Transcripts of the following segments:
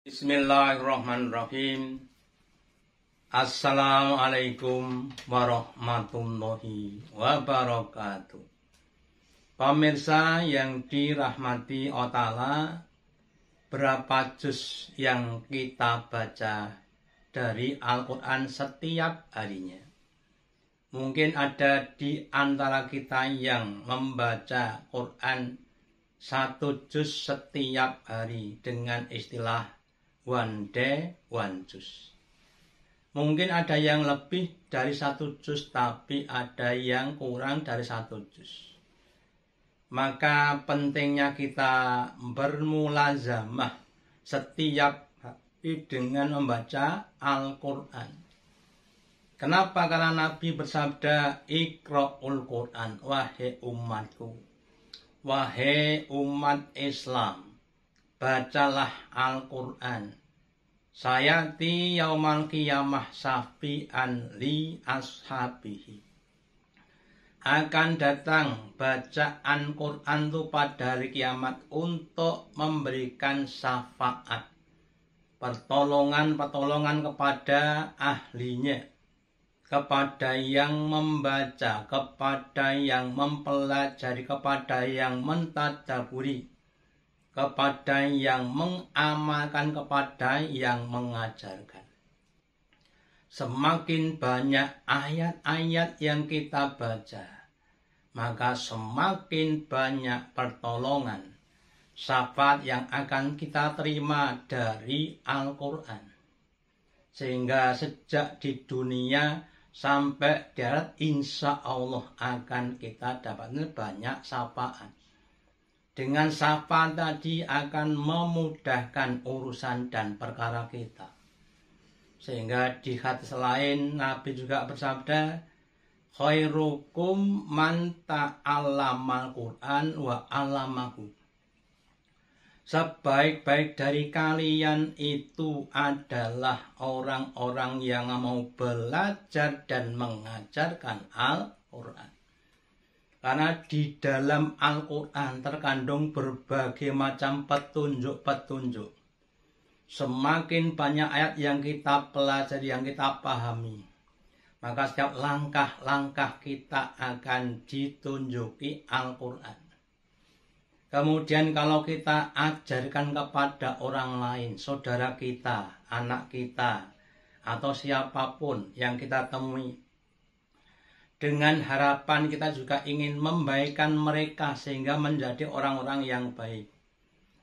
Bismillahirrahmanirrahim. Assalamualaikum warahmatullahi wabarakatuh. Pemirsa yang dirahmati Otala, berapa juz yang kita baca dari Al-Quran setiap harinya? Mungkin ada di antara kita yang membaca Quran satu juz setiap hari dengan istilah one day one juice. Mungkin ada yang lebih dari satu jus, tapi ada yang kurang dari satu jus. Maka pentingnya kita bermulazamah setiap hari dengan membaca Al-Quran. Kenapa? Karena Nabi bersabda, Ikra'ul Quran, wahai umatku, wahai umat Islam bacalah Al-Quran. Sayati yaumal qiyamah safi'an li ashabihi. Akan datang bacaan Quran itu pada hari kiamat untuk memberikan syafaat. Pertolongan-pertolongan kepada ahlinya. Kepada yang membaca, kepada yang mempelajari, kepada yang mentadaburi kepada yang mengamalkan, kepada yang mengajarkan. Semakin banyak ayat-ayat yang kita baca, maka semakin banyak pertolongan, syafaat yang akan kita terima dari Al-Quran. Sehingga sejak di dunia sampai di insya Allah akan kita dapatkan banyak sapaan dengan sapa tadi akan memudahkan urusan dan perkara kita. Sehingga di hati selain Nabi juga bersabda, khairukum alam Al Qur'an wa alamaku. Sebaik-baik dari kalian itu adalah orang-orang yang mau belajar dan mengajarkan Al-Qur'an. Karena di dalam Al-Quran terkandung berbagai macam petunjuk-petunjuk. Semakin banyak ayat yang kita pelajari, yang kita pahami, maka setiap langkah-langkah kita akan ditunjuki Al-Quran. Kemudian kalau kita ajarkan kepada orang lain, saudara kita, anak kita, atau siapapun yang kita temui, dengan harapan kita juga ingin membaikan mereka sehingga menjadi orang-orang yang baik.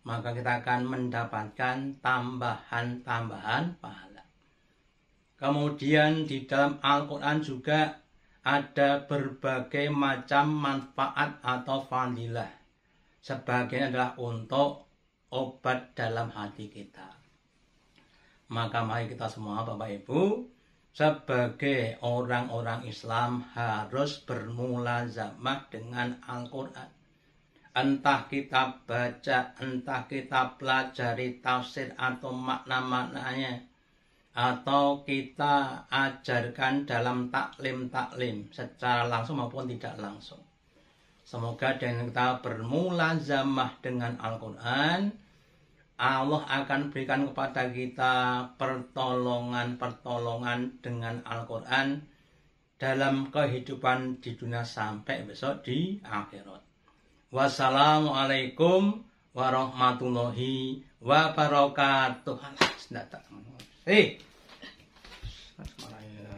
Maka kita akan mendapatkan tambahan-tambahan pahala. Kemudian di dalam Al-Quran juga ada berbagai macam manfaat atau fadilah. Sebagian adalah untuk obat dalam hati kita. Maka mari kita semua Bapak Ibu sebagai orang-orang Islam harus bermula bermulazamah dengan Al-Quran. Entah kita baca, entah kita pelajari tafsir atau makna-maknanya. Atau kita ajarkan dalam taklim-taklim secara langsung maupun tidak langsung. Semoga dengan kita bermula bermulazamah dengan Al-Quran Allah akan berikan kepada kita pertolongan-pertolongan dengan Al-Quran dalam kehidupan di dunia sampai besok di akhirat. Wassalamualaikum warahmatullahi wabarakatuh. Alah,